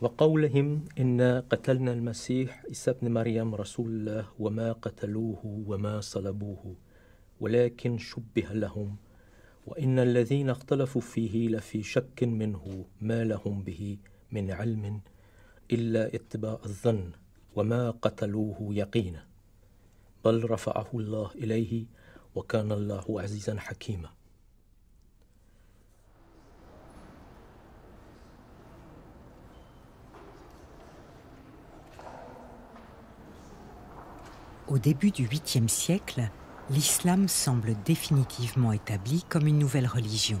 وقولهم إنا قتلنا المسيح عيسى ابن مريم رسول الله وما قتلوه وما صلبوه ولكن شبه لهم وإن الذين اختلفوا فيه لفي شك منه ما لهم به من علم إلا اتباع الظن وما قتلوه يقينا بل رفعه الله إليه وكان الله عزيزا حكيما Au début du 8e siècle, l'islam semble définitivement établi comme une nouvelle religion.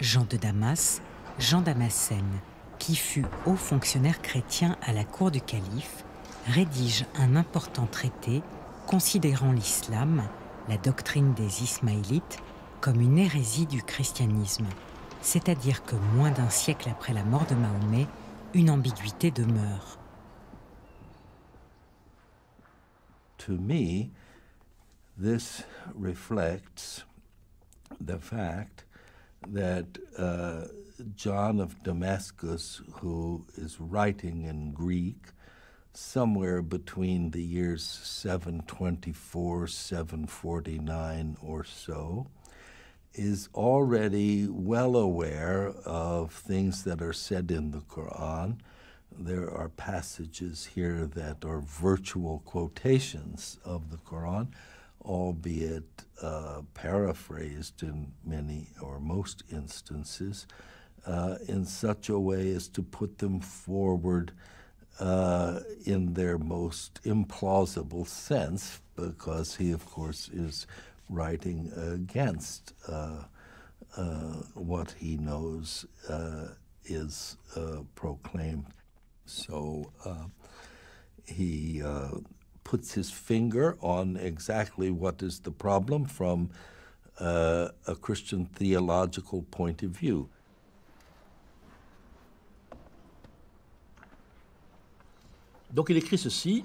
Jean de Damas, Jean Damasène, qui fut haut fonctionnaire chrétien à la cour du calife, rédige un important traité considérant l'islam, la doctrine des Ismaélites, comme une hérésie du christianisme. C'est-à-dire que moins d'un siècle après la mort de Mahomet, une ambiguïté demeure. to me, this reflects the fact that uh, John of Damascus, who is writing in Greek, somewhere between the years 724, 749 or so, is already well aware of things that are said in the Quran there are passages here that are virtual quotations of the Quran, albeit uh, paraphrased in many or most instances, uh, in such a way as to put them forward uh, in their most implausible sense, because he, of course, is writing against uh, uh, what he knows uh, is proclaimed So uh, he uh, puts his finger on exactly what is the problem from uh, a Christian point view. Donc il écrit ceci.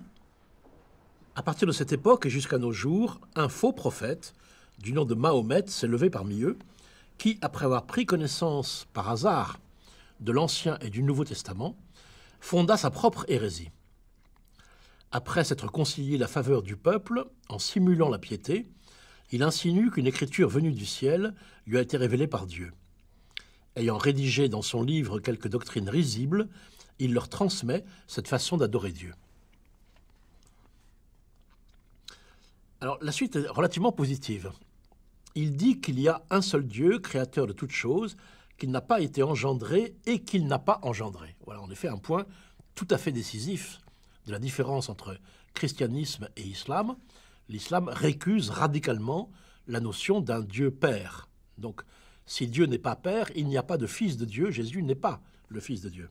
À partir de cette époque et jusqu'à nos jours, un faux prophète du nom de Mahomet s'est levé parmi eux, qui, après avoir pris connaissance par hasard de l'Ancien et du Nouveau Testament, fonda sa propre hérésie. Après s'être concilié la faveur du peuple en simulant la piété, il insinue qu'une écriture venue du ciel lui a été révélée par Dieu. Ayant rédigé dans son livre quelques doctrines risibles, il leur transmet cette façon d'adorer Dieu. Alors la suite est relativement positive. Il dit qu'il y a un seul Dieu, créateur de toutes choses, qu'il n'a pas été engendré et qu'il n'a pas engendré. Voilà en effet un point tout à fait décisif de la différence entre christianisme et islam. L'islam récuse radicalement la notion d'un Dieu Père. Donc, si Dieu n'est pas Père, il n'y a pas de Fils de Dieu, Jésus n'est pas le Fils de Dieu.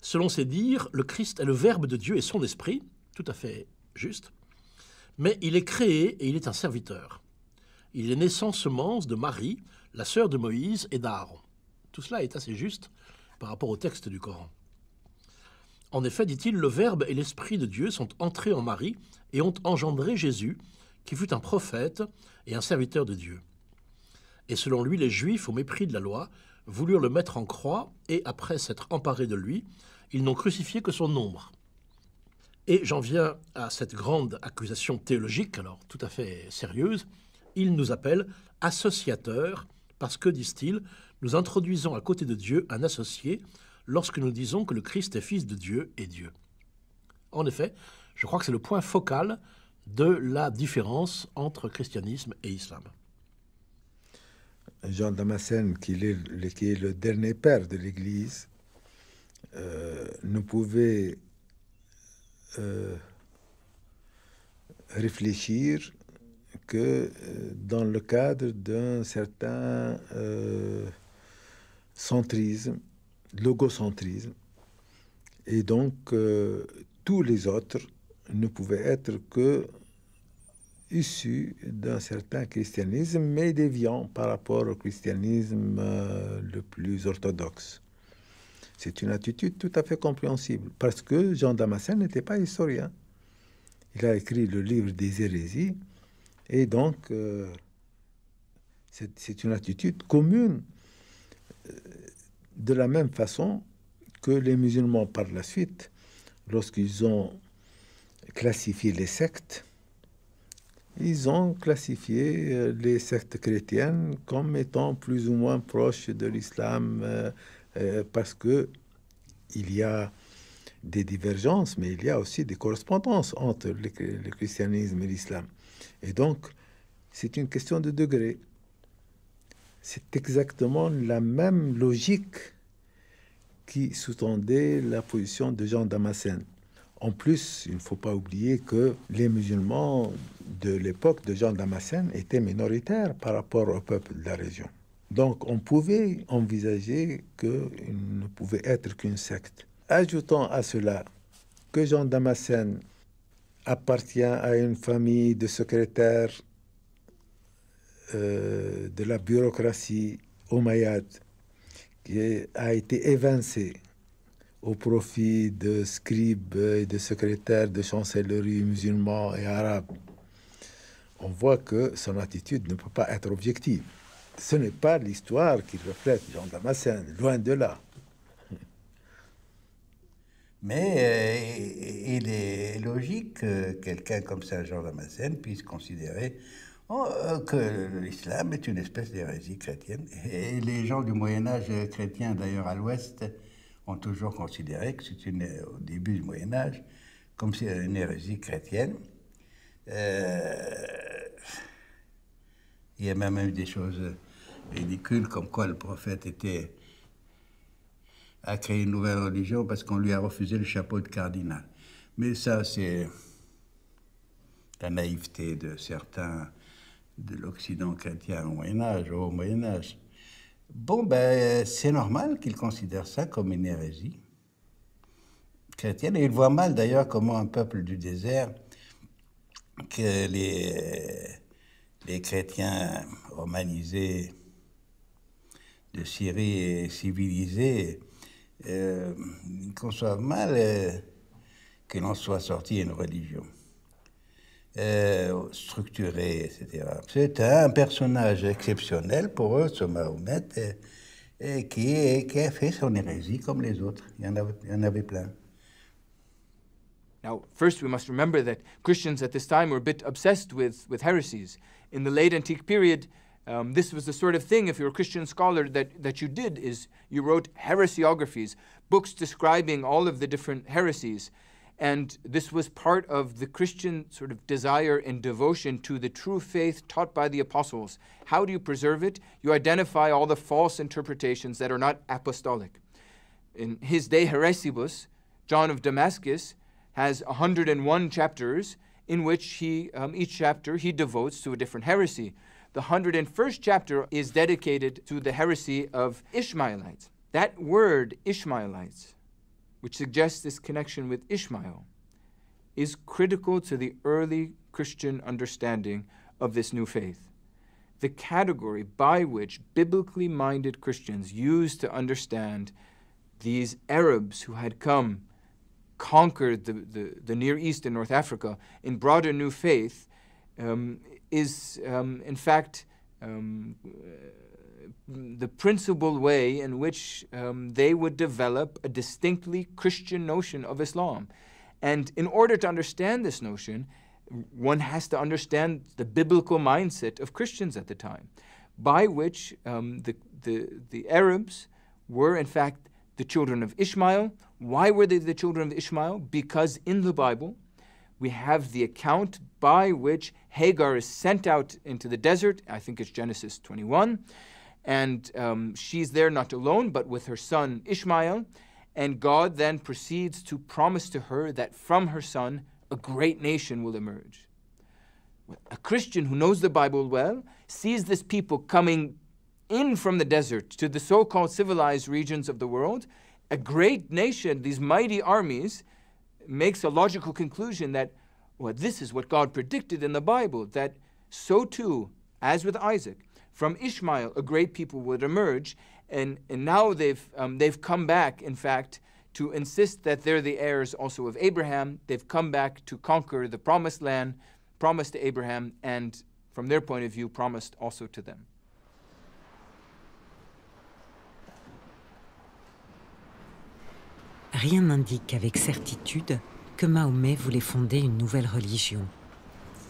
Selon ses dires, le Christ est le Verbe de Dieu et son esprit, tout à fait juste, mais il est créé et il est un serviteur. Il est sans semence de Marie, la sœur de Moïse et d'Aaron. Tout cela est assez juste par rapport au texte du Coran. En effet, dit-il, le Verbe et l'Esprit de Dieu sont entrés en Marie et ont engendré Jésus, qui fut un prophète et un serviteur de Dieu. Et selon lui, les Juifs, au mépris de la loi, voulurent le mettre en croix, et après s'être emparés de lui, ils n'ont crucifié que son ombre. Et j'en viens à cette grande accusation théologique, alors tout à fait sérieuse. Il nous appelle associateurs parce que, disent-ils, nous introduisons à côté de Dieu un associé lorsque nous disons que le Christ est fils de Dieu et Dieu. En effet, je crois que c'est le point focal de la différence entre christianisme et islam. Jean Damascène, qui est, le dernier père de l'Église, euh, nous pouvait euh, réfléchir que euh, dans le cadre d'un certain euh, centrisme, logocentrisme, et donc euh, tous les autres ne pouvaient être que issus d'un certain christianisme, mais déviant par rapport au christianisme le plus orthodoxe. C'est une attitude tout à fait compréhensible, parce que Jean Damascène n'était pas historien. Il a écrit le livre des hérésies, et donc, euh, c'est une attitude commune. Euh, de la même façon que les musulmans, par la suite, lorsqu'ils ont classifié les sectes, ils ont classifié euh, les sectes chrétiennes comme étant plus ou moins proches de l'islam parce que il y a des divergences, mais il y a aussi des correspondances entre le christianisme et l'islam. Et donc, c'est une question de degré. C'est exactement la même logique qui sous-tendait la position de Jean Damascène. En plus, il ne faut pas oublier que les musulmans de l'époque de Jean Damascène étaient minoritaires par rapport au peuple de la région. Donc on pouvait envisager qu'il ne pouvait être qu'une secte. Ajoutons à cela que Jean Damascène appartient à une famille de secrétaires euh, de la bureaucratie omayyade qui a été évincée au profit de scribes et de secrétaires de chancellerie musulmans et arabes. On voit que son attitude ne peut pas être objective. Ce n'est pas l'histoire qu'il reflète Jean Damascène, loin de là. Mais euh, il est logique que quelqu'un comme Saint Jean Damascène puisse considérer oh, euh, que l'islam est une espèce d'hérésie chrétienne. Et les gens du Moyen Âge chrétien, d'ailleurs à l'Ouest, ont toujours considéré que c'est une, au début du Moyen Âge, comme c'est une hérésie chrétienne. Euh, il y a même eu des choses ridicules, comme quoi le prophète était a créé une nouvelle religion parce qu'on lui a refusé le chapeau de cardinal. Mais ça, c'est la naïveté de certains de l'Occident chrétien au Moyen Âge, au Moyen Âge. Bon, ben, c'est normal qu'ils considèrent ça comme une hérésie chrétienne. Et ils voient mal d'ailleurs comment un peuple du désert, que les, les chrétiens romanisés de Syrie et civilisés, euh, qu'on soit mal euh, que l'on soit sorti une religion. Euh, structurée, etc. C'est un personnage exceptionnel pour eux, ce Mahomet, et, qui, qui a fait son hérésie comme les autres. Il y en avait, il y en avait plein. Now, first we must remember that Christians at this time were a bit obsessed with, with heresies. In the late antique period, Um, this was the sort of thing, if you're a Christian scholar, that, that you did is you wrote heresiographies, books describing all of the different heresies. And this was part of the Christian sort of desire and devotion to the true faith taught by the apostles. How do you preserve it? You identify all the false interpretations that are not apostolic. In his De Heresibus, John of Damascus has 101 chapters in which he, um, each chapter he devotes to a different heresy. The 101st chapter is dedicated to the heresy of Ishmaelites. That word, Ishmaelites, which suggests this connection with Ishmael, is critical to the early Christian understanding of this new faith. The category by which biblically minded Christians used to understand these Arabs who had come, conquered the, the, the Near East and North Africa, and brought a new faith, um, is um, in fact um, the principal way in which um, they would develop a distinctly Christian notion of Islam. And in order to understand this notion, one has to understand the biblical mindset of Christians at the time, by which um, the, the, the Arabs were in fact the children of Ishmael. Why were they the children of Ishmael? Because in the Bible, we have the account by which Hagar is sent out into the desert. I think it's Genesis 21. And um, she's there not alone, but with her son Ishmael. And God then proceeds to promise to her that from her son a great nation will emerge. A Christian who knows the Bible well sees this people coming in from the desert to the so called civilized regions of the world, a great nation, these mighty armies makes a logical conclusion that, well, this is what God predicted in the Bible, that so too, as with Isaac, from Ishmael a great people would emerge, and, and now they've, um, they've come back, in fact, to insist that they're the heirs also of Abraham. They've come back to conquer the promised land, promised to Abraham, and from their point of view, promised also to them. rien n'indique avec certitude que Mahomet voulait fonder une nouvelle religion.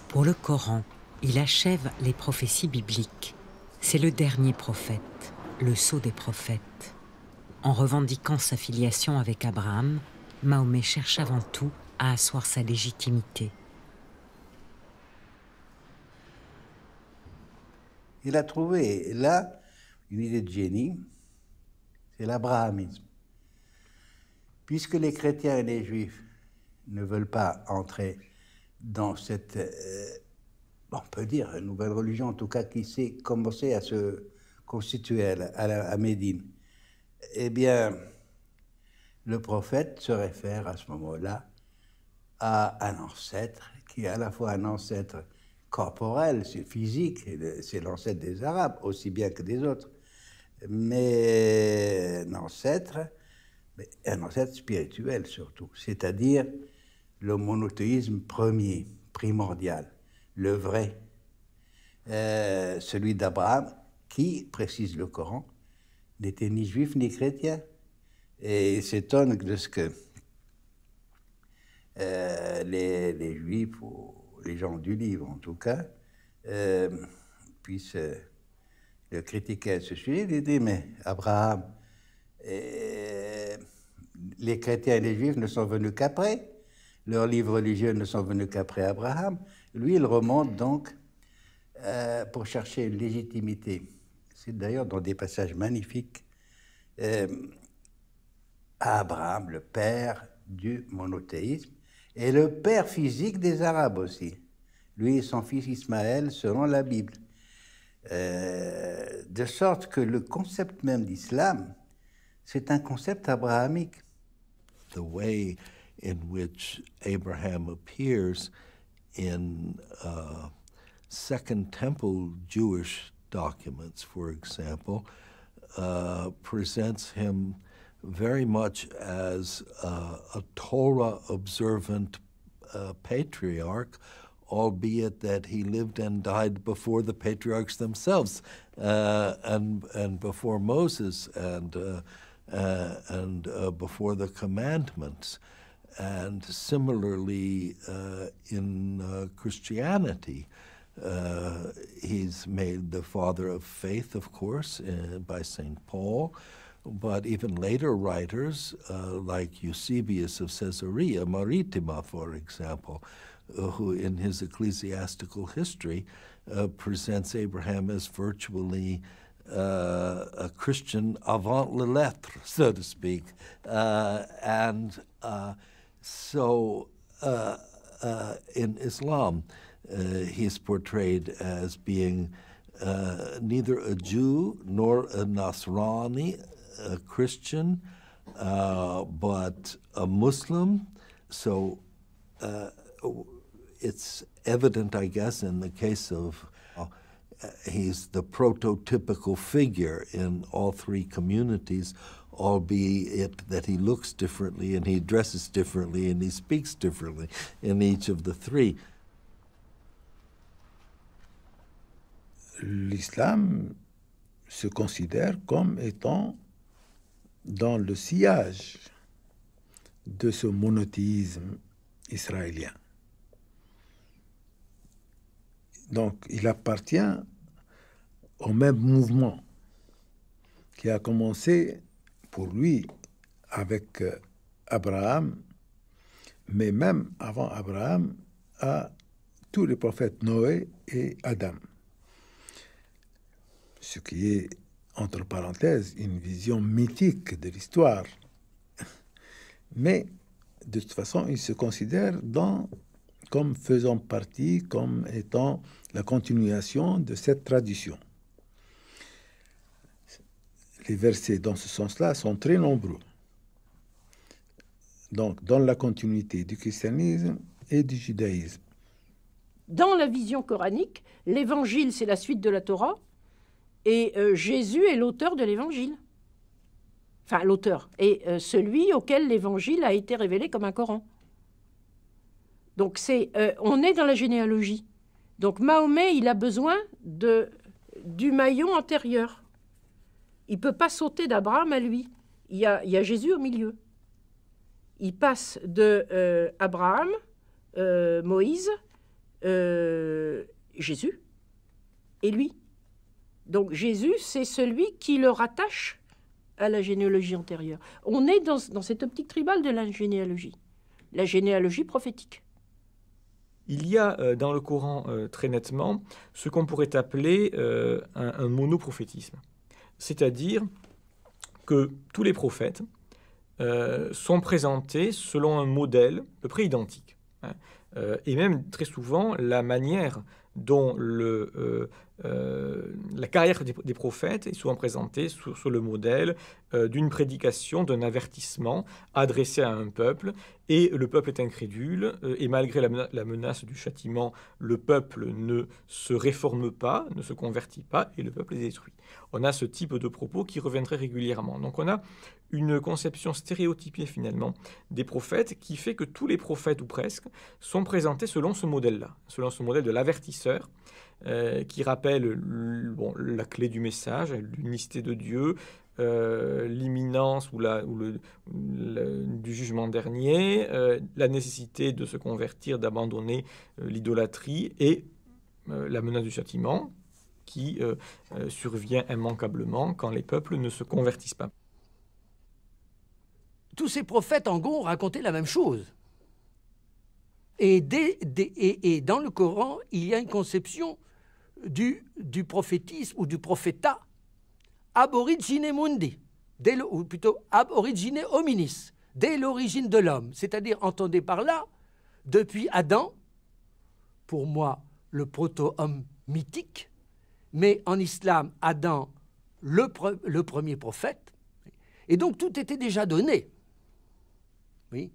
Pour le Coran, il achève les prophéties bibliques. C'est le dernier prophète, le sceau des prophètes. En revendiquant sa filiation avec Abraham, Mahomet cherche avant tout à asseoir sa légitimité. Il a trouvé là une idée de génie, c'est l'abrahamisme puisque les chrétiens et les juifs ne veulent pas entrer dans cette, euh, on peut dire, nouvelle religion, en tout cas qui s'est commencée à se constituer à, Médine, eh bien, le prophète se réfère à ce moment-là à un ancêtre qui est à la fois un ancêtre corporel, c'est physique, c'est l'ancêtre des Arabes aussi bien que des autres, mais un ancêtre mais un ancêtre spirituel surtout, c'est-à-dire le monothéisme premier, primordial, le vrai, euh, celui d'Abraham, qui, précise le Coran, n'était ni juif ni chrétien. Et il s'étonne de ce que euh, les, juifs, ou les gens du livre en tout cas, euh, puissent le critiquer à ce sujet. Il dit, mais Abraham les chrétiens et les juifs ne sont venus qu'après. Leurs livres religieux ne sont venus qu'après Abraham. Lui, il remonte donc euh, pour chercher une légitimité. C'est d'ailleurs dans des passages magnifiques euh, Abraham, le père du monothéisme, et le père physique des Arabes aussi. Lui et son fils Ismaël, selon la Bible. Euh, de sorte que le concept même d'islam, c'est un concept abrahamique. the way in which Abraham appears in uh, Second Temple Jewish documents, for example, uh, presents him very much as uh, a Torah observant uh, patriarch, albeit that he lived and died before the patriarchs themselves uh, and, and before Moses and uh, uh, and uh, before the commandments. And similarly, uh, in uh, Christianity, uh, he's made the father of faith, of course, uh, by St. Paul. But even later writers, like Eusebius of Caesarea Maritima, for example, who in his ecclesiastical history presents Abraham as virtually uh, a Christian avant la lettre, so to speak. Uh, and uh, so uh, uh, in Islam, uh, he is portrayed as being neither a Jew nor a Nasrani, a Christian, but a Muslim. So it's evident, I guess, in the case of he's the prototypical figure in all three communities, albeit that he looks differently and he dresses differently and he speaks differently in each of the three. L'islam se considère comme étant dans le sillage de ce monothéisme israélien. Donc il appartient au même mouvement qui a commencé pour lui avec euh, Abraham, mais même avant Abraham, à tous les prophètes Noé et Adam. Ce qui est, entre parenthèses, une vision mythique de l'histoire. Mais de toute façon, il se considère dans, comme faisant partie, comme étant la continuation de cette tradition les versets dans ce sens-là sont très nombreux. Donc, dans la continuité du christianisme et du judaïsme. Dans la vision coranique, l'évangile, c'est la suite de la Torah, et euh, Jésus est l'auteur de l'évangile. Enfin, l'auteur, et euh, celui auquel l'évangile a été révélé comme un Coran. Donc, c'est, euh, on est dans la généalogie. Donc, Mahomet, il a besoin de, du maillon antérieur. Il ne peut pas sauter d'Abraham à lui. Il y, a, Jésus au milieu. Il passe de euh, Abraham, euh, Moïse, euh, Jésus et lui. Donc Jésus, c'est celui qui le rattache à la généalogie antérieure. On est dans, cette optique tribale de la généalogie, la généalogie prophétique. Il y a dans le Coran très nettement ce qu'on pourrait appeler un monoprophétisme c'est-à-dire que tous les prophètes euh, sont présentés selon un modèle à peu près identique. Hein. Euh, et même très souvent, la manière dont le, euh, euh, la carrière des, prophètes est souvent présentée sur, le modèle euh, d'une prédication, d'un avertissement adressé à un peuple, et le peuple est incrédule, euh, et malgré la, la, menace du châtiment, le peuple ne se réforme pas, ne se convertit pas, et le peuple est détruit. On a ce type de propos qui reviendrait régulièrement. Donc on a une conception stéréotypée finalement des prophètes qui fait que tous les prophètes, ou presque, sont présentés selon ce modèle-là, selon ce modèle de l'avertisseur. Euh, qui rappelle bon, la clé du message, l'unicité de Dieu, euh, l'imminence ou, la, ou le, du jugement dernier, euh, la nécessité de se convertir, d'abandonner l'idolâtrie et la menace du châtiment qui survient immanquablement quand les peuples ne se convertissent pas. Tous ces prophètes, en gros, ont raconté la même chose. Et, et, et, dans le Coran, il y a une conception du, prophétisme ou du prophétat ab origine mundi, ou plutôt ab origine hominis, dès l'origine de l'homme, c'est-à-dire, entendez par là, depuis Adam, pour moi, le proto-homme mythique, mais en islam, Adam, le, premier prophète, et donc tout était déjà donné. Oui.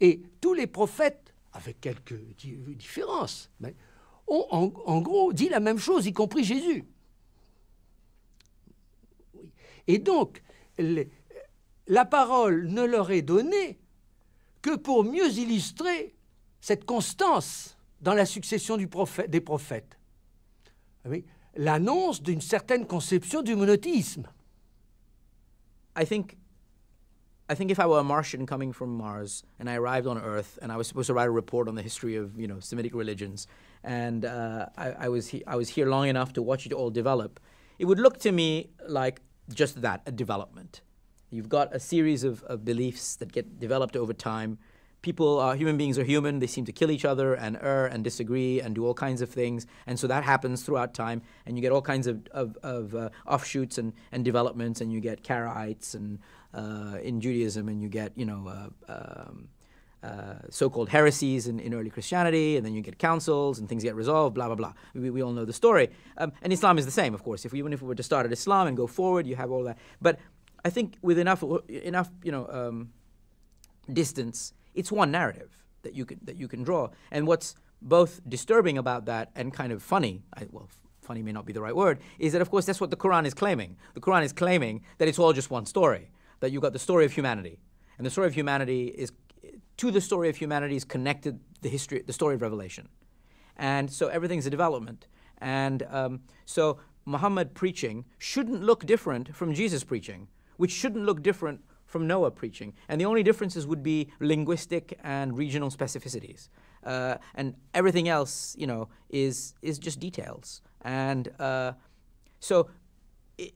Et tous les prophètes, avec quelques différences, mais Oh, en, gros dit la même chose, y compris Jésus. Et donc, la parole ne leur est donnée que pour mieux illustrer cette constance dans la succession du prophète, des prophètes. Ah l'annonce d'une certaine conception du monothéisme. I think if I were a Martian coming from Mars and I arrived on Earth and I was supposed to write a report on the history of you know Semitic religions, and uh, I, I, was I was here long enough to watch it all develop, it would look to me like just that a development. You've got a series of, of beliefs that get developed over time. People, are, human beings are human. They seem to kill each other and err and disagree and do all kinds of things. And so that happens throughout time. And you get all kinds of, of, of uh, offshoots and, and developments. And you get Karaites and uh, in Judaism, and you get you know uh, um, uh, so-called heresies in, in, early Christianity, and then you get councils and things get resolved, blah blah blah. We, we all know the story. Um, and Islam is the same, of course. If we, even if we were to start at Islam and go forward, you have all that. But I think with enough enough you know um, distance, it's one narrative that you can that you can draw. And what's both disturbing about that and kind of funny, I, well, funny may not be the right word, is that of course that's what the Quran is claiming. The Quran is claiming that it's all just one story that you got the story of humanity. And the story of humanity is, to the story of humanity is connected the history, the story of Revelation. And so everything's a development. And um, so Muhammad preaching shouldn't look different from Jesus preaching, which shouldn't look different from Noah preaching. And the only differences would be linguistic and regional specificities. Uh, and everything else, you know, is, is just details. And uh, so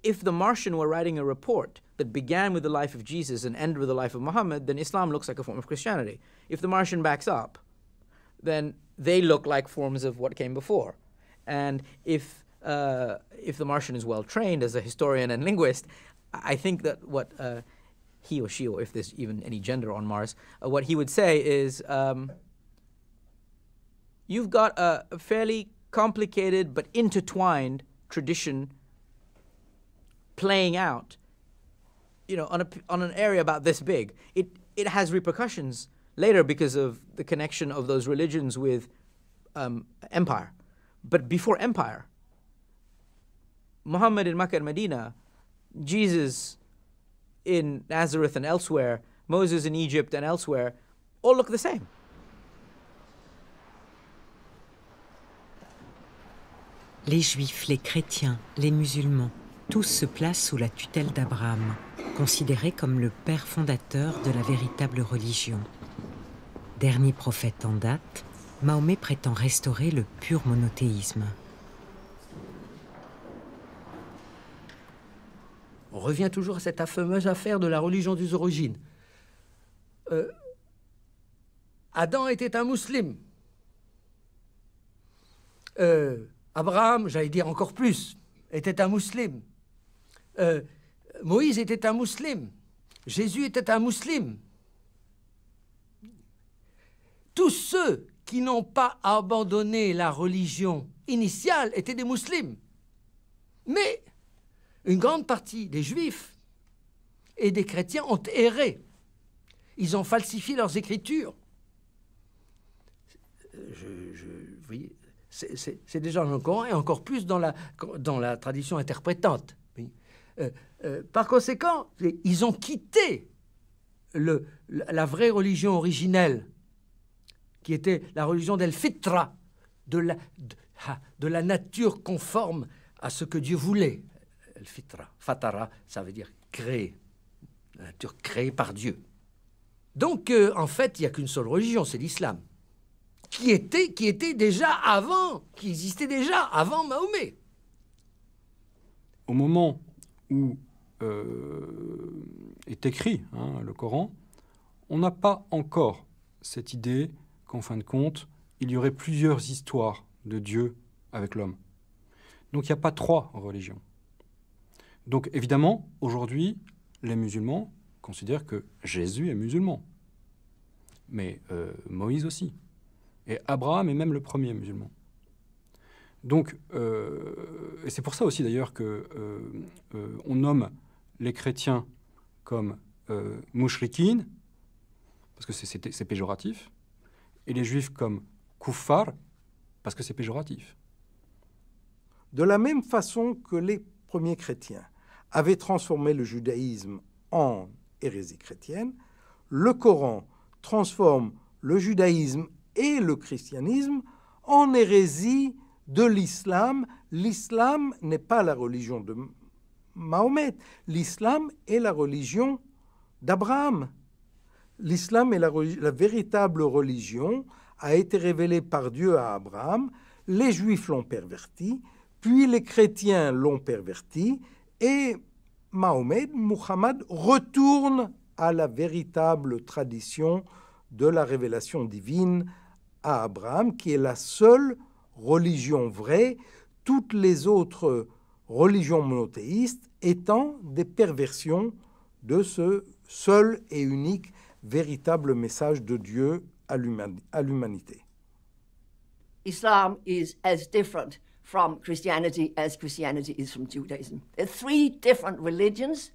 if the Martian were writing a report that began with the life of Jesus and ended with the life of Muhammad, then Islam looks like a form of Christianity. If the Martian backs up, then they look like forms of what came before. And if uh, if the Martian is well trained as a historian and linguist, I think that what uh, he or she, or if there's even any gender on Mars, uh, what he would say is, um, you've got a fairly complicated but intertwined tradition playing out, you know, on a on an area about this big, it it has repercussions later because of the connection of those religions with um, empire. But before empire, Muhammad in Makkah and Medina, Jesus in Nazareth and elsewhere, Moses in Egypt and elsewhere, all look the same. Les juifs, les chrétiens, les musulmans. tous se placent sous la tutelle d'Abraham, considéré comme le père fondateur de la véritable religion. Dernier prophète en date, Mahomet prétend restaurer le pur monothéisme. On revient toujours à cette affameuse affaire de la religion des origines. Euh, Adam était un musulman. Euh, Abraham, j'allais dire encore plus, était un musulman. Euh, Moïse était un musulman, Jésus était un musulman. Tous ceux qui n'ont pas abandonné la religion initiale étaient des musulmans. Mais une grande partie des juifs et des chrétiens ont erré. Ils ont falsifié leurs écritures. Je, c'est déjà dans et encore plus dans la, dans la tradition interprétante. Euh, euh, par conséquent, ils ont quitté le, la vraie religion originelle, qui était la religion del fitra, de la, de, la nature conforme à ce que Dieu voulait. El fitra, fatara, ça veut dire créer, la nature créée par Dieu. Donc, euh, en fait, il n'y a qu'une seule religion, c'est l'islam, qui était, qui était déjà avant, qui existait déjà avant Mahomet. Au moment où euh, est écrit hein, le Coran, on n'a pas encore cette idée qu'en fin de compte, il y aurait plusieurs histoires de Dieu avec l'homme. Donc il n'y a pas trois religions. Donc évidemment, aujourd'hui, les musulmans considèrent que Jésus est musulman, mais euh, Moïse aussi, et Abraham est même le premier musulman. Donc, euh, et c'est pour ça aussi d'ailleurs que euh, euh, on nomme les chrétiens comme euh, parce que c'est péjoratif, et les juifs comme kuffar, parce que c'est péjoratif. De la même façon que les premiers chrétiens avaient transformé le judaïsme en hérésie chrétienne, le Coran transforme le judaïsme et le christianisme en hérésie de l'islam, l'islam n'est pas la religion de Mahomet, l'islam est la religion d'Abraham. L'islam est la, véritable religion, a été révélée par Dieu à Abraham, les juifs l'ont perverti, puis les chrétiens l'ont perverti, et Mahomet, Muhammad, retourne à la véritable tradition de la révélation divine à Abraham, qui est la seule religion vraie, toutes les autres religions monothéistes étant des perversions de ce seul et unique véritable message de Dieu à l'humanité. Islam is as different from Christianity as Christianity is from Judaism. There are three different religions.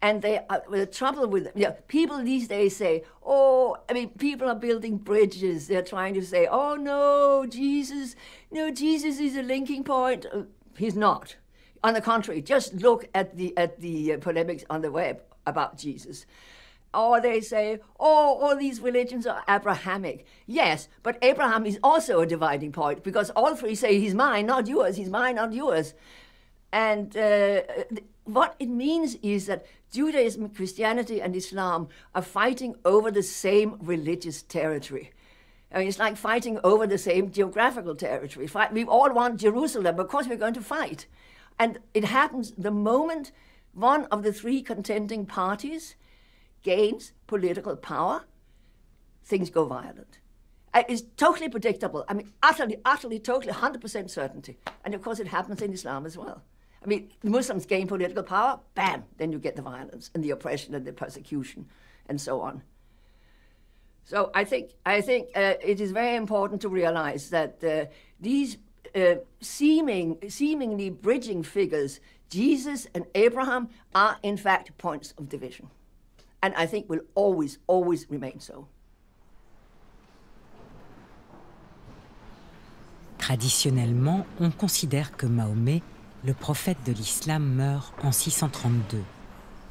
And they, are uh, the trouble with you know, people these days say, oh, I mean, people are building bridges. They're trying to say, oh no, Jesus, no, Jesus is a linking point. Uh, he's not. On the contrary, just look at the at the uh, polemics on the web about Jesus. Or they say, oh, all these religions are Abrahamic. Yes, but Abraham is also a dividing point because all three say he's mine, not yours. He's mine, not yours. And. Uh, what it means is that Judaism, Christianity, and Islam are fighting over the same religious territory. I mean, it's like fighting over the same geographical territory. we all want Jerusalem, of course we're going to fight. And it happens the moment one of the three contending parties gains political power, things go violent. Uh, it's totally predictable. I mean, utterly, utterly, totally, 100% certainty. And of course, it happens in Islam as well. I mean, the Muslims gain political power, bam, then you get the violence and the oppression and the persecution and so on. So I think, I think uh, it is very important to realize that uh, these uh, seeming, seemingly bridging figures, Jesus and Abraham, are in fact points of division. And I think will always, always remain so. Traditionnellement, on considère que Mahomet le prophète de l'islam meurt en 632.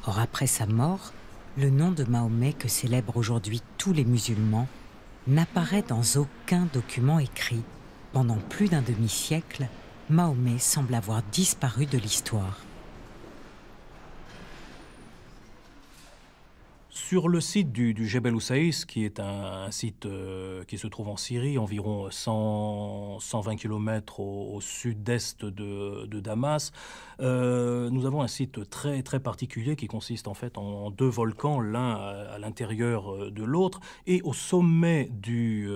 Or, après sa mort, le nom de Mahomet que célèbrent aujourd'hui tous les musulmans n'apparaît dans aucun document écrit. Pendant plus d'un demi-siècle, Mahomet semble avoir disparu de l'histoire. Sur le site du, Jebel Ousseis, qui est un, site euh, qui se trouve en Syrie, environ 100, 120 km au, sud-est de, Damas, euh, nous avons un site très, très particulier qui consiste en fait en, deux volcans, l'un à, l'intérieur euh, de l'autre, et au sommet du,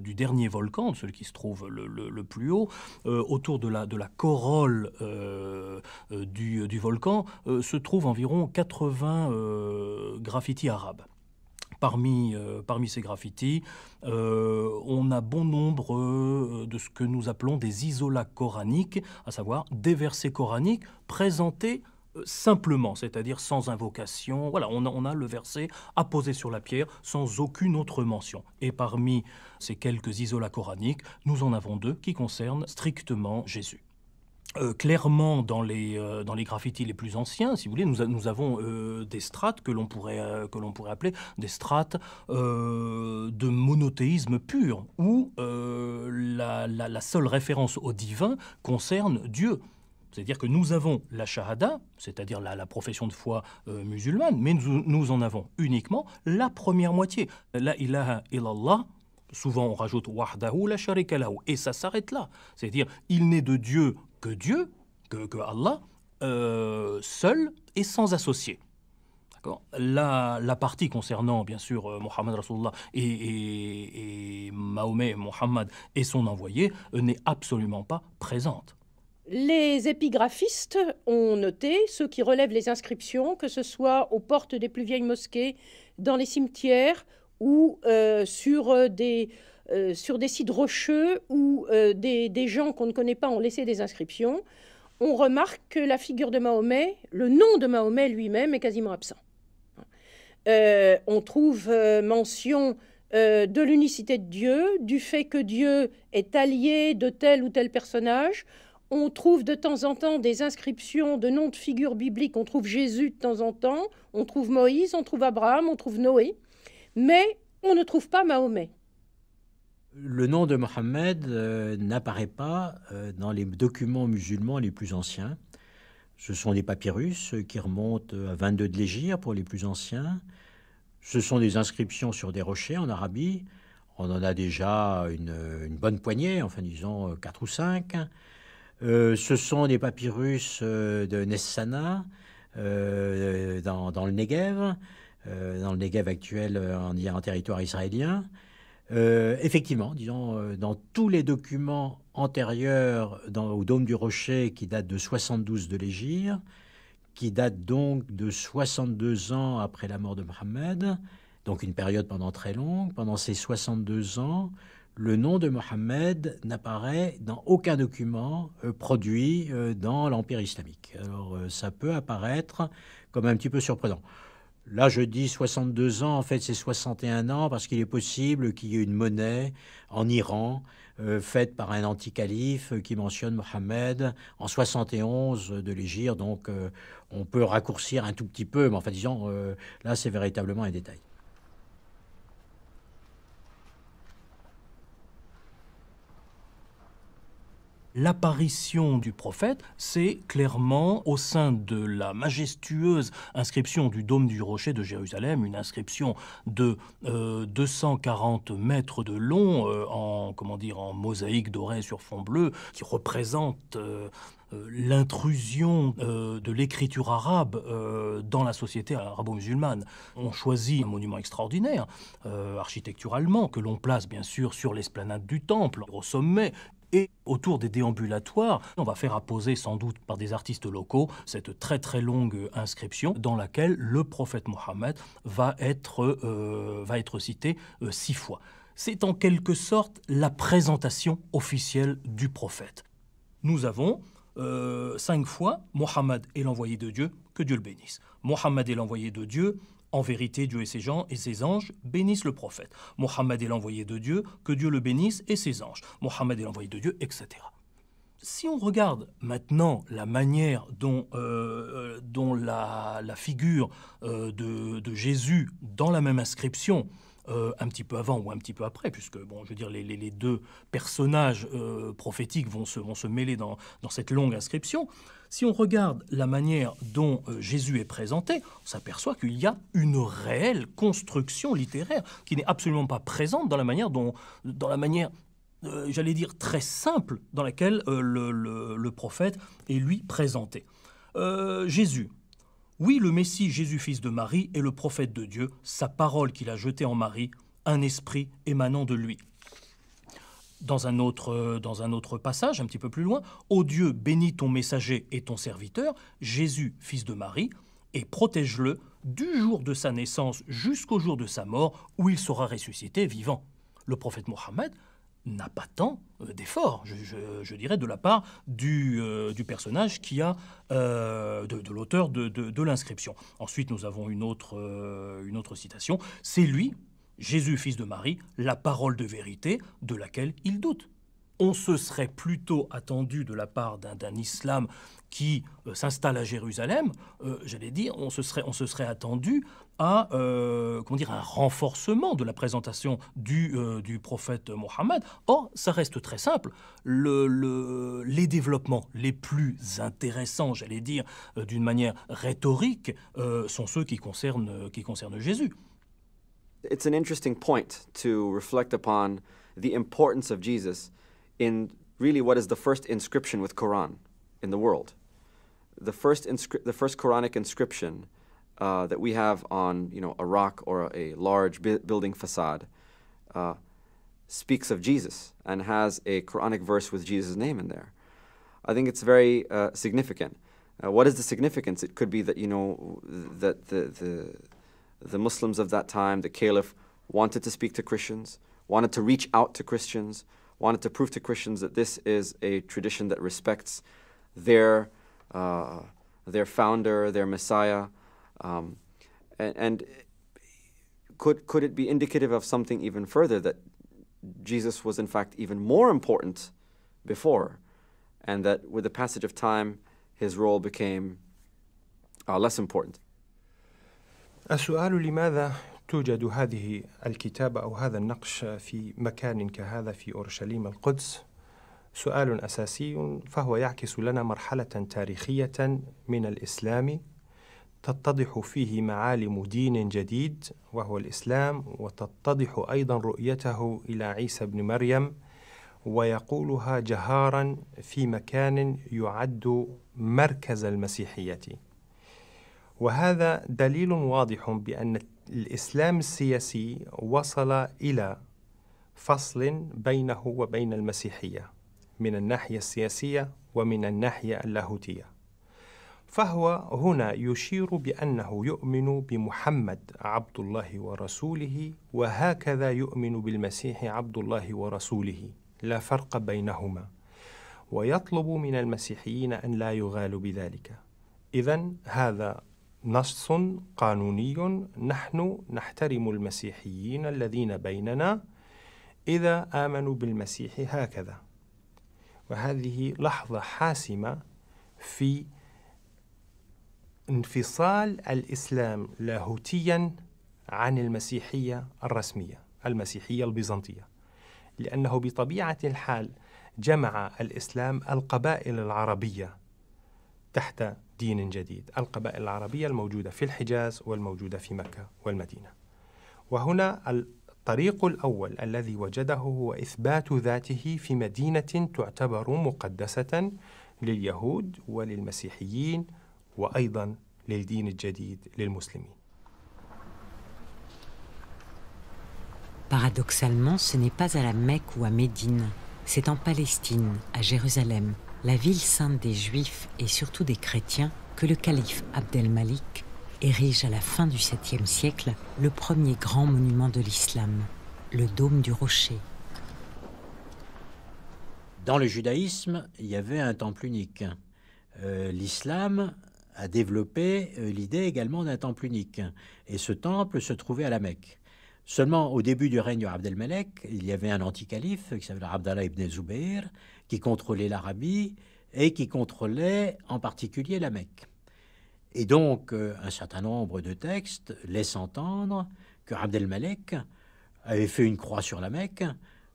du, dernier volcan, celui qui se trouve le, plus haut, autour de la, de la corolle du, du, volcan, se trouve environ 80 graphiques arabes. Euh, parmi, ces graffitis, euh, on a bon nombre euh, de ce que nous appelons des isolats coraniques, à savoir des versets coraniques présentés simplement, c'est-à-dire sans invocation. Voilà, on a, on a, le verset apposé sur la pierre sans aucune autre mention. Et parmi ces quelques isolats coraniques, nous en avons deux qui concernent strictement Jésus. Euh, clairement dans les, euh, dans les graffitis les plus anciens, si vous voulez, nous, nous avons euh, des strates que l'on pourrait, que l'on pourrait appeler des strates de monothéisme pur, où la, la, seule référence au divin concerne Dieu. C'est-à-dire que nous avons la shahada, c'est-à-dire la, profession de foi musulmane, mais nous, nous, en avons uniquement la première moitié. La ilaha illallah, souvent on rajoute wahdahu la sharika Et ça s'arrête là. C'est-à-dire, il n'est de Dieu que Dieu, que, Allah, euh, seul et sans associé. La, la, partie concernant, bien sûr, Mohamed euh, Mohammed Rasulullah et, Mahomet, Mohammed et son envoyé euh, n'est absolument pas présente. Les épigraphistes ont noté, ceux qui relèvent les inscriptions, que ce soit aux portes des plus vieilles mosquées, dans les cimetières ou sur des euh, sur des sites rocheux où euh, des, gens qu'on ne connaît pas ont laissé des inscriptions, on remarque que la figure de Mahomet, le nom de Mahomet lui-même est quasiment absent. Euh, on trouve mention de l'unicité de Dieu, du fait que Dieu est allié de tel ou tel personnage. On trouve de temps en temps des inscriptions de noms de figures bibliques. On trouve Jésus de temps en temps, on trouve Moïse, on trouve Abraham, on trouve Noé. Mais on ne trouve pas Mahomet le nom de Mohammed euh, n'apparaît pas euh, dans les documents musulmans les plus anciens. Ce sont des papyrus qui remontent à 22 de l'Égypte pour les plus anciens. Ce sont des inscriptions sur des rochers en Arabie. On en a déjà une, bonne poignée, enfin disons euh, quatre ou cinq. ce sont des papyrus de Nessana dans, le Negev, dans le Negev actuel en, en territoire israélien. Euh, effectivement, disons, euh, dans tous les documents antérieurs au Dôme du Rocher qui date de 72 de l'Égir, qui date donc de 62 ans après la mort de Mohammed, donc une période pendant très longue, pendant ces 62 ans, le nom de Mohammed n'apparaît dans aucun document euh, produit dans l'Empire islamique. Alors ça peut apparaître comme un petit peu surprenant. Là, je dis 62 ans, en fait, c'est 61 ans, parce qu'il est possible qu'il y ait une monnaie en Iran euh, faite par un anti-calife qui mentionne Mohammed en 71 de l'Égypte. Donc, euh, on peut raccourcir un tout petit peu, mais fait disons, euh, là, c'est véritablement un détail. l'apparition du prophète, c'est clairement au sein de la majestueuse inscription du dôme du rocher de Jérusalem, une inscription de 240 euh, mètres de long euh, en comment dire en mosaïque dorée sur fond bleu qui représente euh, l'intrusion de l'écriture arabe dans la société arabo-musulmane. On choisit un monument extraordinaire, architecturalement, que l'on place bien sûr sur l'esplanade du temple, au sommet, et autour des déambulatoires, on va faire apposer sans doute par des artistes locaux cette très très longue inscription dans laquelle le prophète Mohammed va être, euh, va être cité euh, six fois. C'est en quelque sorte la présentation officielle du prophète. Nous avons euh, cinq fois Mohammed est l'envoyé de Dieu, que Dieu le bénisse. Mohammed est l'envoyé de Dieu, en vérité, Dieu et ses gens et ses anges bénissent le prophète. Mohammed est l'envoyé de Dieu, que Dieu le bénisse et ses anges. Mohammed est l'envoyé de Dieu, etc. Si on regarde maintenant la manière dont, euh, euh, la, figure euh, de, Jésus dans la même inscription un petit peu avant ou un petit peu après, puisque bon, je veux dire, les, deux personnages prophétiques vont se, mêler dans cette longue inscription, si on regarde la manière dont euh, Jésus est présenté, on s'aperçoit qu'il y a une réelle construction littéraire qui n'est absolument pas présente dans la manière dont, dans la manière, euh, j'allais dire très simple, dans laquelle euh, le, prophète est lui présenté. Jésus. Oui, le Messie, Jésus fils de Marie, est le prophète de Dieu, sa parole qu'il a jetée en Marie, un esprit émanant de lui dans un, autre, euh, dans un autre passage, un petit peu plus loin, Ô Dieu, bénis ton messager et ton serviteur, Jésus, fils de Marie, et protège-le du jour de sa naissance jusqu'au jour de sa mort, où il sera ressuscité vivant. Le prophète Mohammed n'a pas tant euh, d'efforts, je, dirais, de la part du, euh, du personnage qui a, de, l'auteur de, l'inscription. Ensuite, nous avons une autre, une autre citation. C'est lui, Jésus, fils de Marie, la parole de vérité de laquelle il doute. On se serait plutôt attendu de la part d'un islam qui euh, s'installe à Jérusalem, euh, j'allais dire, on se serait, on se serait attendu à euh, dire, un renforcement de la présentation du, prophète Mohammed. Or, ça reste très simple. les développements les plus intéressants, j'allais dire, d'une manière rhétorique, sont ceux qui concernent, qui concernent Jésus. It's an interesting point to reflect upon the importance of Jesus in really what is the first inscription with Quran in the world. The first, inscri- the first Quranic inscription uh, that we have on you know, a rock or a, large building facade uh, speaks of Jesus and has a Quranic verse with Jesus' name in there. I think it's very uh, significant. Uh, what is the significance? It could be that you know that the, the the Muslims of that time, the Caliph, wanted to speak to Christians, wanted to reach out to Christians, wanted to prove to Christians that this is a tradition that respects their, uh, their founder, their Messiah. Um, and, and could, could it be indicative of something even further that Jesus was in fact even more important before, and that with the passage of time, his role became uh, less important? السؤال لماذا توجد هذه الكتابة أو هذا النقش في مكان كهذا في أورشليم القدس سؤال أساسي فهو يعكس لنا مرحلة تاريخية من الإسلام تتضح فيه معالم دين جديد وهو الإسلام وتتضح أيضا رؤيته إلى عيسى بن مريم ويقولها جهارا في مكان يعد مركز المسيحيه وهذا دليل واضح بأن الإسلام السياسي وصل إلى فصل بينه وبين المسيحية من الناحية السياسية ومن الناحية اللاهوتية فهو هنا يشير بأنه يؤمن بمحمد عبد الله ورسوله وهكذا يؤمن بالمسيح عبد الله ورسوله لا فرق بينهما ويطلب من المسيحيين أن لا يغالوا بذلك إذا هذا نص قانوني نحن نحترم المسيحيين الذين بيننا إذا آمنوا بالمسيح هكذا وهذه لحظة حاسمة في انفصال الإسلام لاهوتيا عن المسيحية الرسمية المسيحية البيزنطية لأنه بطبيعة الحال جمع الإسلام القبائل العربية تحت دين جديد القبائل العربية الموجودة في الحجاز والموجودة في مكة والمدينة وهنا الطريق الأول الذي وجده هو إثبات ذاته في مدينة تعتبر مقدسة لليهود وللمسيحيين وأيضا للدين الجديد للمسلمين Paradoxalement, ce n'est pas à la Mecque ou à Médine, c'est en Palestine, à Jérusalem, la ville sainte des Juifs et surtout des chrétiens que le calife el-Malik érige à la fin du 7e siècle le premier grand monument de l'islam, le dôme du rocher. Dans le judaïsme, il y avait un temple unique. Euh, l'islam a développé euh, l'idée également d'un temple unique. Et ce temple se trouvait à la Mecque. Seulement, au début du règne de malik il y avait un anticalife qui s'appelait Abdallah ibn Zubayr, qui contrôlait l'Arabie et qui contrôlait en particulier la Mecque. Et donc, euh, un certain nombre de textes laissent entendre que el-Malek avait fait une croix sur la Mecque,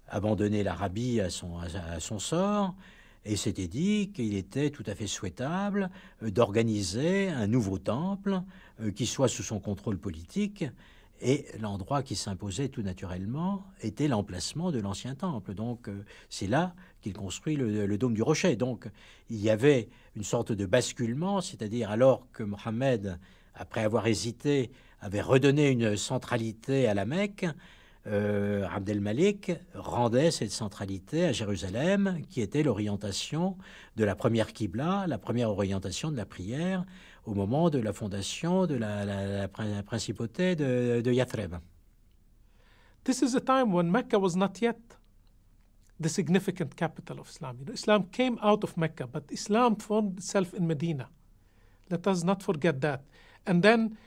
abandonné l'Arabie à son, à son sort, et s'était dit qu'il était tout à fait souhaitable d'organiser un nouveau temple euh, qui soit sous son contrôle politique et l'endroit qui s'imposait tout naturellement était l'emplacement de l'ancien temple. Donc euh, c'est là qu'il construit le, dôme du rocher. Donc il y avait une sorte de basculement, c'est-à-dire alors que Mohammed, après avoir hésité, avait redonné une centralité à la Mecque, euh, Abdel malik rendait cette centralité à Jérusalem, qui était l'orientation de la première Qibla, la première orientation de la prière, au moment de la fondation de la, la, la principauté de, de Yathreb. This is a time when Mecca was not yet the significant capital of Islam. You know, Islam came out of Mecca, but Islam formed itself in Medina. Let us not forget that. And then,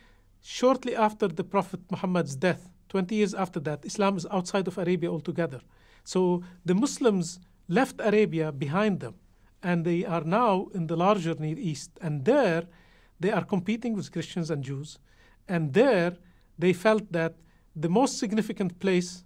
shortly after the Prophet Muhammad's death, 20 years after that, Islam is outside of Arabia altogether. So the Muslims left Arabia behind them, and they are now in the larger Near East. And there, they are competing with Christians and Jews. And there, they felt that the most significant place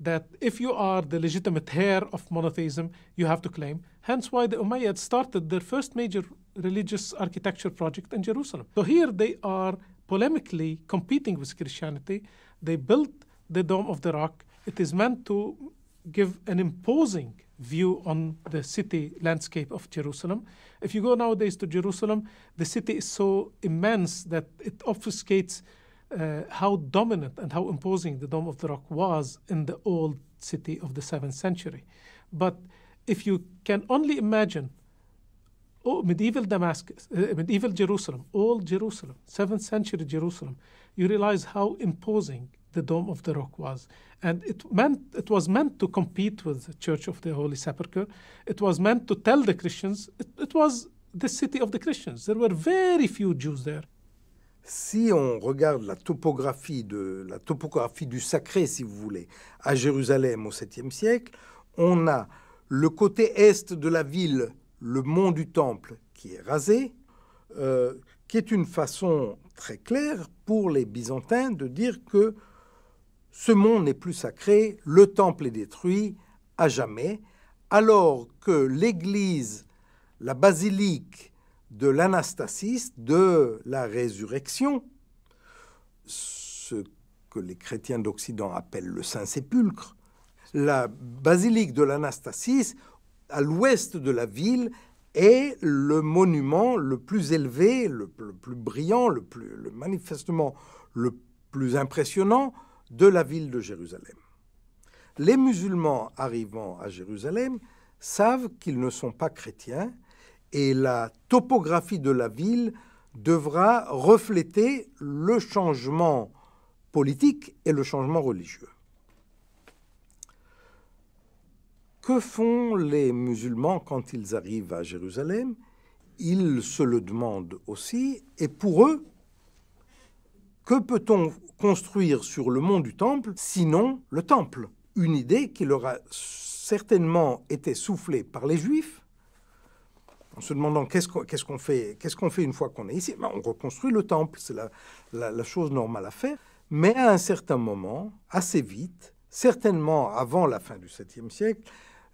that if you are the legitimate heir of monotheism, you have to claim. Hence why the Umayyads started their first major religious architecture project in Jerusalem. So here they are polemically competing with Christianity. They built the Dome of the Rock. It is meant to give an imposing view on the city landscape of Jerusalem. If you go nowadays to Jerusalem, the city is so immense that it obfuscates uh, how dominant and how imposing the Dome of the Rock was in the old city of the 7th century. But if you can only imagine oh, medieval Damascus, uh, medieval Jerusalem, old Jerusalem, 7th century Jerusalem, you realize how imposing the Dome of the Rock was. And it, meant, it was meant to compete with the Church of the Holy Sepulchre. It was meant to tell the Christians it, it was the city of the Christians. There were very few Jews there. Si on regarde la topographie, de, la topographie du sacré, si vous voulez, à Jérusalem au 7e siècle, on a le côté est de la ville, le mont du Temple, qui est rasé, euh, qui est une façon très claire pour les Byzantins de dire que ce monde n'est plus sacré, le temple est détruit à jamais, alors que l'église, la basilique de l'anastasis, de la résurrection, ce que les chrétiens d'Occident appellent le Saint-Sépulcre, la basilique de l'anastasis, à l'ouest de la ville, est le monument le plus élevé, le, plus brillant, le, plus, manifestement le plus impressionnant de la ville de Jérusalem. Les musulmans arrivant à Jérusalem savent qu'ils ne sont pas chrétiens et la topographie de la ville devra refléter le changement politique et le changement religieux. Que font les musulmans quand ils arrivent à Jérusalem Ils se le demandent aussi, et pour eux, que peut-on construire sur le mont du Temple, sinon le Temple. Une idée qui leur a certainement été soufflée par les Juifs, en se demandant qu'est-ce qu'on fait, une fois qu'on est ici. Ben, on reconstruit le Temple, c'est la, la chose normale à faire. Mais à un certain moment, assez vite, certainement avant la fin du 7e siècle,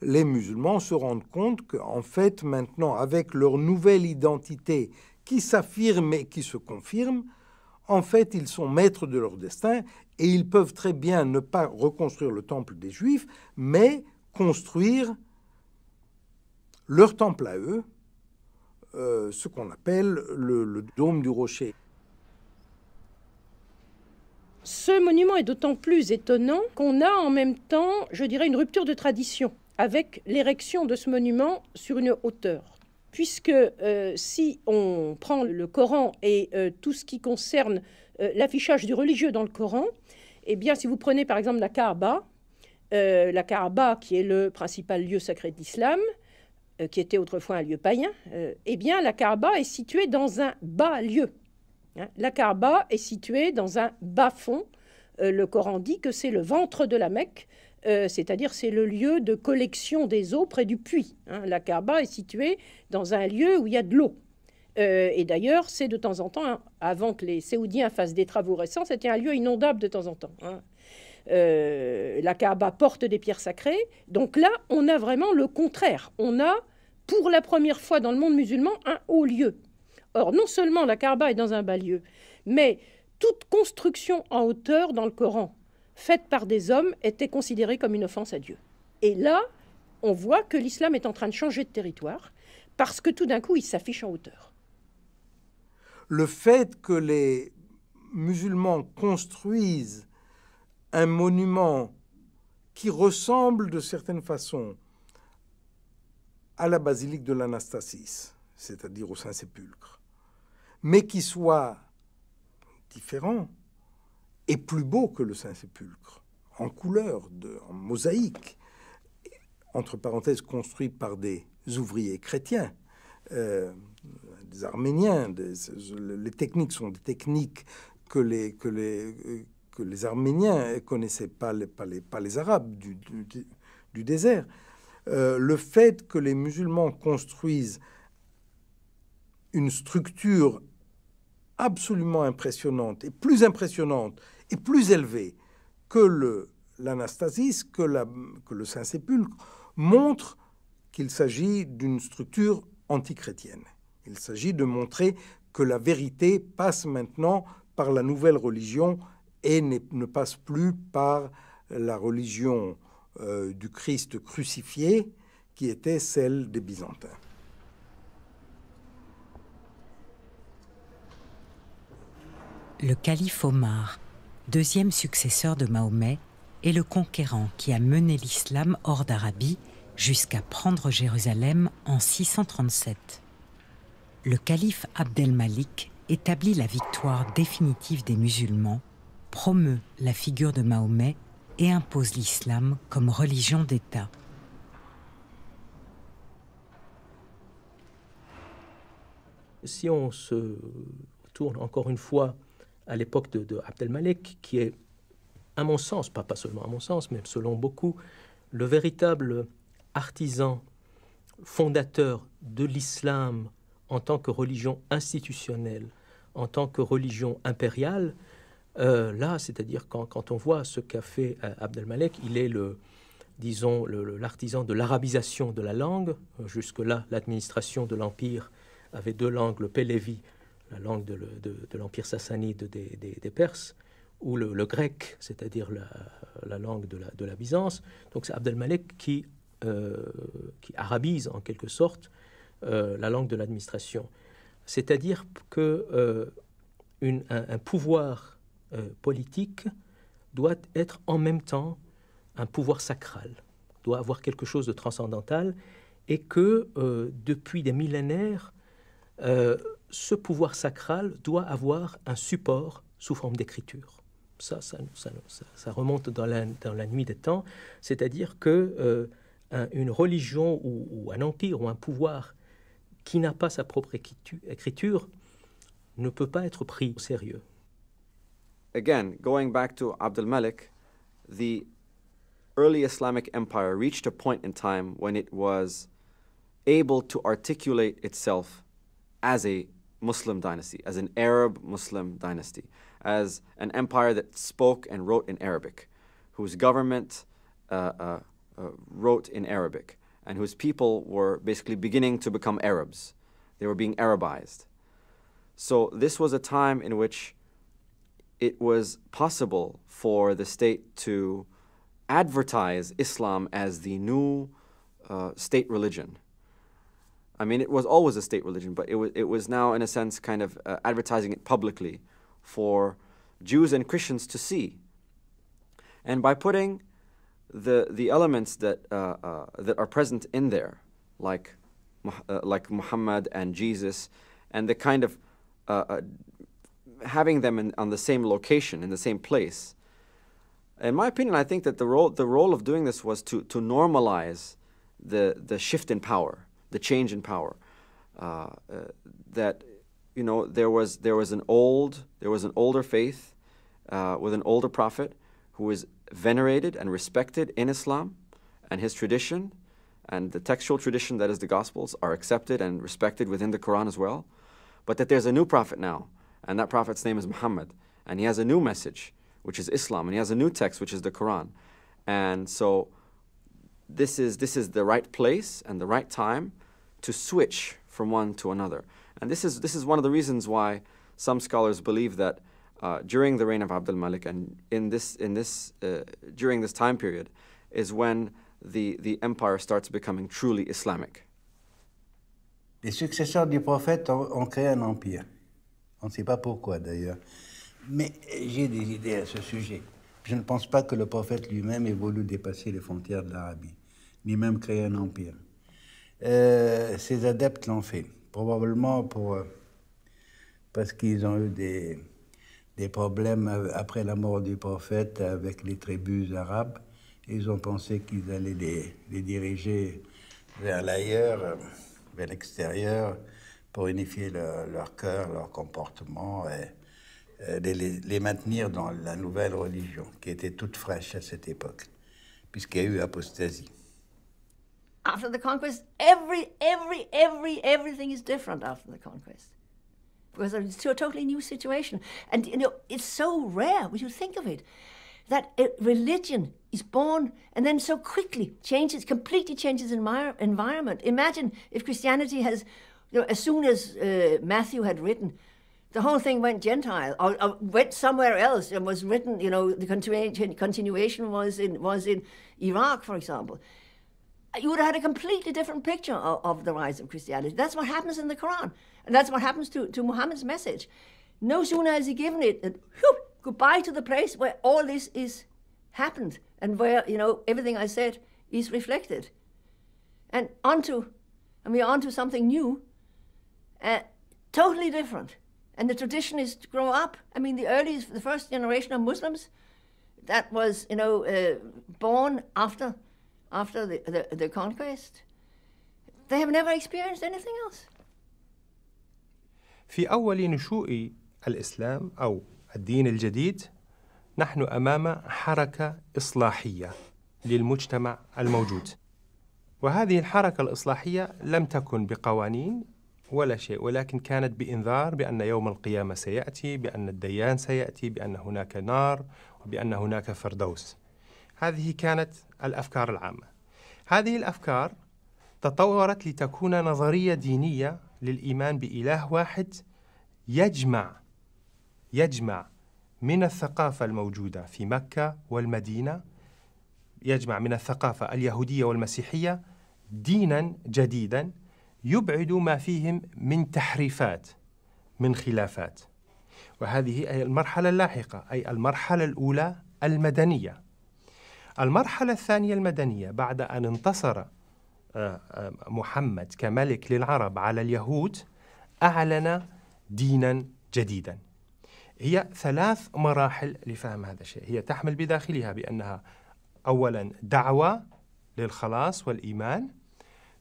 les musulmans se rendent compte qu'en fait, maintenant, avec leur nouvelle identité qui s'affirme et qui se confirme, en fait, ils sont maîtres de leur destin et ils peuvent très bien ne pas reconstruire le temple des Juifs, mais construire leur temple à eux, euh, ce qu'on appelle le, le dôme du rocher. Ce monument est d'autant plus étonnant qu'on a en même temps, je dirais, une rupture de tradition avec l'érection de ce monument sur une hauteur puisque euh, si on prend le Coran et euh, tout ce qui concerne euh, l'affichage du religieux dans le Coran, eh bien, si vous prenez par exemple la Kaaba, la Kaaba qui est le principal lieu sacré de l'islam, qui était autrefois un lieu païen, eh bien, la Kaaba est située dans un bas lieu. Hein, la Kaaba est située dans un bas fond. le Coran dit que c'est le ventre de la Mecque, euh, c'est-à-dire c'est le lieu de collection des eaux près du puits. Hein. La Kaaba est située dans un lieu où il y a de l'eau. Euh, et d'ailleurs, c'est de temps en temps, hein, avant que les saoudiens fassent des travaux récents, c'était un lieu inondable de temps en temps. Hein. Euh, la Kaaba porte des pierres sacrées. Donc là, on a vraiment le contraire. On a, pour la première fois dans le monde musulman, un haut lieu. Or, non seulement la Kaaba est dans un bas lieu, mais toute construction en hauteur dans le Coran, faite par des hommes était considérée comme une offense à Dieu. Et là, on voit que l'islam est en train de changer de territoire parce que tout d'un coup, il s'affiche en hauteur. Le fait que les musulmans construisent un monument qui ressemble de certaines façons à la basilique de l'Anastasis, c'est-à-dire au Saint-Sépulcre, mais qui soit différent, est plus beau que le Saint-Sépulcre, en couleur, de, en mosaïque, entre parenthèses construit par des ouvriers chrétiens, euh, des Arméniens. les techniques sont des techniques que les, que les, Arméniens connaissaient pas les, les Arabes du, désert. Euh, le fait que les musulmans construisent une structure absolument impressionnante et plus impressionnante est plus élevé que l'anastasis, que, que le Saint-Sépulcre, montre qu'il s'agit d'une structure antichrétienne. Il s'agit de montrer que la vérité passe maintenant par la nouvelle religion et ne passe plus par la religion euh, du Christ crucifié qui était celle des Byzantins. Le calife Omar deuxième successeur de Mahomet, est le conquérant qui a mené l'islam hors d'Arabie jusqu'à prendre Jérusalem en 637. Le calife el-Malik établit la victoire définitive des musulmans, promeut la figure de Mahomet et impose l'islam comme religion d'État. Si on se tourne encore une fois à l'époque de, Abdelmalek, qui est, à mon sens, pas, pas seulement à mon sens, mais selon beaucoup, le véritable artisan fondateur de l'islam en tant que religion institutionnelle, en tant que religion impériale, euh, là, c'est-à-dire quand, quand, on voit ce qu'a fait euh, Abdelmalek, il est le, disons, l'artisan de l'arabisation de la langue. Jusque-là, l'administration de l'Empire avait deux langues, le Pélévi la langue de, l'Empire sassanide des, des, Perses, ou le, grec, c'est-à-dire la, langue de la, de la Byzance. Donc c'est Abdelmalek qui, euh, qui arabise en quelque sorte euh, la langue de l'administration. C'est-à-dire que euh, une, un, pouvoir politique doit être en même temps un pouvoir sacral, doit avoir quelque chose de transcendantal, et que depuis des millénaires, ce pouvoir sacral doit avoir un support sous forme d'écriture. Ça ça, ça, remonte dans la, nuit des temps, c'est-à-dire que euh, une religion ou, un empire ou un pouvoir qui n'a pas sa propre écriture ne peut pas être pris au sérieux. Again, going back to Abdelmalek, the early Islamic empire reached a point in time when it was able to articulate itself as a Muslim dynasty, as an Arab Muslim dynasty, as an empire that spoke and wrote in Arabic, whose government uh, uh, uh, wrote in Arabic, and whose people were basically beginning to become Arabs. They were being Arabized. So this was a time in which it was possible for the state to advertise Islam as the new uh, state religion. I mean, it was always a state religion, but it was it was now in a sense kind of uh, advertising it publicly for Jews and Christians to see. And by putting the the elements that uh, uh, that are present in there, like uh, like Muhammad and Jesus, and the kind of uh, uh, having them in, on the same location in the same place. In my opinion, I think that the role the role of doing this was to to normalize the the shift in power the change in power. Uh, uh, that you know there was there was an old there was an older faith uh, with an older prophet who was venerated and respected in Islam, and his tradition and the textual tradition that is the Gospels are accepted and respected within the Quran as well. But that there's a new prophet now, and that prophet's name is Muhammad, and he has a new message, which is Islam, and he has a new text, which is the Quran, and so. This is, this is the right place and the right time to switch from one to another. And this is, this is one of the reasons why some scholars believe that uh, during the reign of Abdul Malik and in this, in this, uh, during this time period is when the, the empire starts becoming truly Islamic. Les successeurs du prophète ont, ont créé un empire. On ne sait pas pourquoi d'ailleurs. Mais j'ai des idées à ce sujet. Je ne pense pas que le prophète lui-même ait voulu dépasser les frontières de l'Arabie, ni même créer un empire. Euh, ces adeptes l'ont fait. Probablement pour, euh, parce qu'ils ont eu des, des problèmes après la mort du prophète avec les tribus arabes. Ils ont pensé qu'ils allaient les, diriger vers l'ailleurs, euh, vers l'extérieur, pour unifier leur cœur, leur comportement et, et les, les, maintenir dans la nouvelle religion qui était toute fraîche à cette époque, puisqu'il y a eu apostasie. after the conquest, every, every, every, everything is different after the conquest. Because it's a totally new situation. And you know, it's so rare when you think of it that religion is born and then so quickly changes, completely changes envir- environment. Imagine if Christianity has, you know, as soon as uh, Matthew had written, the whole thing went Gentile or, or, went somewhere else and was written, you know, the continu- continuation was in, was in Iraq, for example you would have had a completely different picture of, of, the rise of Christianity. That's what happens in the Quran. And that's what happens to, to Muhammad's message. No sooner has he given it, and, whew, goodbye to the place where all this is happened and where, you know, everything I said is reflected. And onto, and we're onto something new, uh, totally different. And the tradition is to grow up. I mean, the earliest, the first generation of Muslims that was, you know, uh, born after after the, the, the conquest. They have never experienced anything else. في أول نشوء الإسلام أو الدين الجديد نحن أمام حركة إصلاحية للمجتمع الموجود وهذه الحركة الإصلاحية لم تكن بقوانين ولا شيء ولكن كانت بإنذار بأن يوم القيامة سيأتي بأن الديان سيأتي بأن هناك نار وبأن هناك فردوس هذه كانت الافكار العامه هذه الافكار تطورت لتكون نظريه دينيه للايمان باله واحد يجمع يجمع من الثقافه الموجوده في مكه والمدينه يجمع من الثقافه اليهوديه والمسيحيه دينا جديدا يبعد ما فيهم من تحريفات من خلافات وهذه المرحله اللاحقه اي المرحله الاولى المدنيه المرحلة الثانية المدنية بعد أن انتصر آه، آه، محمد كملك للعرب على اليهود أعلن دينا جديدا هي ثلاث مراحل لفهم هذا الشيء هي تحمل بداخلها بأنها أولا دعوة للخلاص والإيمان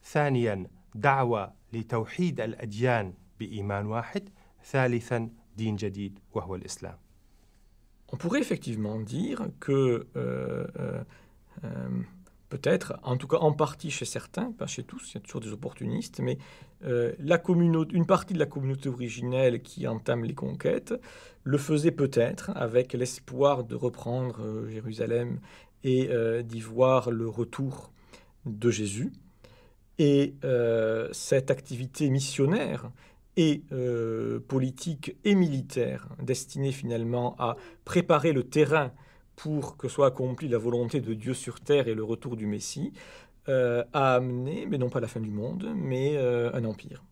ثانيا دعوة لتوحيد الأديان بإيمان واحد ثالثا دين جديد وهو الإسلام on pourrait effectivement dire que euh, euh, euh, peut-être, en tout cas en partie chez certains, pas chez tous, il y a toujours des opportunistes, mais une partie de la communauté originelle qui entame les conquêtes le faisait peut-être avec l'espoir de reprendre Jérusalem et d'y voir le retour de Jésus. Et cette activité missionnaire et euh, politique et militaire, hein, destiné finalement à préparer le terrain pour que soit accomplie la volonté de Dieu sur terre et le retour du Messie, euh, a amené, mais non pas la fin du monde, mais euh, un empire.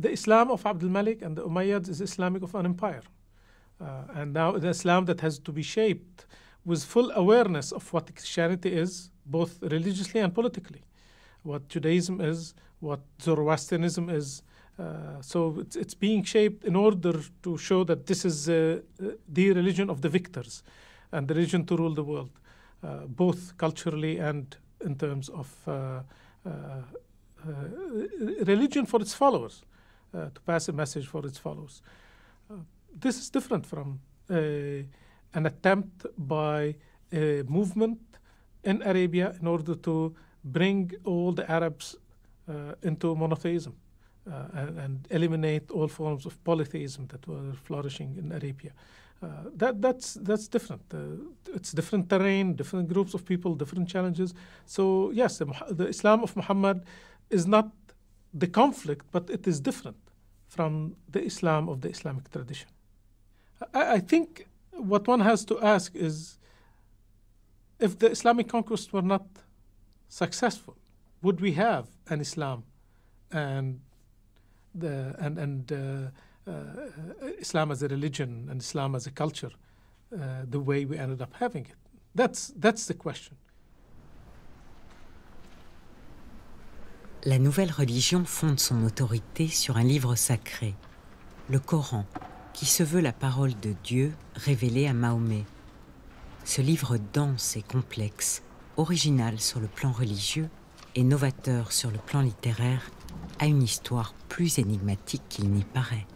The Islam of de Malik and the Umayyads is Islamic of an empire. Uh, and now the Islam that has to be shaped with full awareness of what Christianity is, both religiously and politically, what Judaism is, what Zoroastrianism is, Uh, so it's, it's, being shaped in order to show that this is uh, uh, the religion of the victors and the religion to rule the world, uh, both culturally and in terms of uh, religion for its followers, to pass a message for its followers. this is different from an attempt by a movement in Arabia in order to bring all the Arabs into monotheism. Uh, and, and, eliminate all forms of polytheism that were flourishing in Arabia. Uh, that, that's, that's different. Uh, it's different terrain, different groups of people, different challenges. So, yes, the, the Islam of Muhammad is not the conflict, but it is different from the Islam of the Islamic tradition. I, I, think what one has to ask is if the Islamic conquest were not successful, would we have an Islam and the, and, and uh, uh, uh, religion and Islam as culture the way we ended up having it? That's, question. La nouvelle religion fonde son autorité sur un livre sacré, le Coran, qui se veut la parole de Dieu révélée à Mahomet. Ce livre dense et complexe, original sur le plan religieux et novateur sur le plan littéraire, à une histoire plus énigmatique qu'il n'y paraît.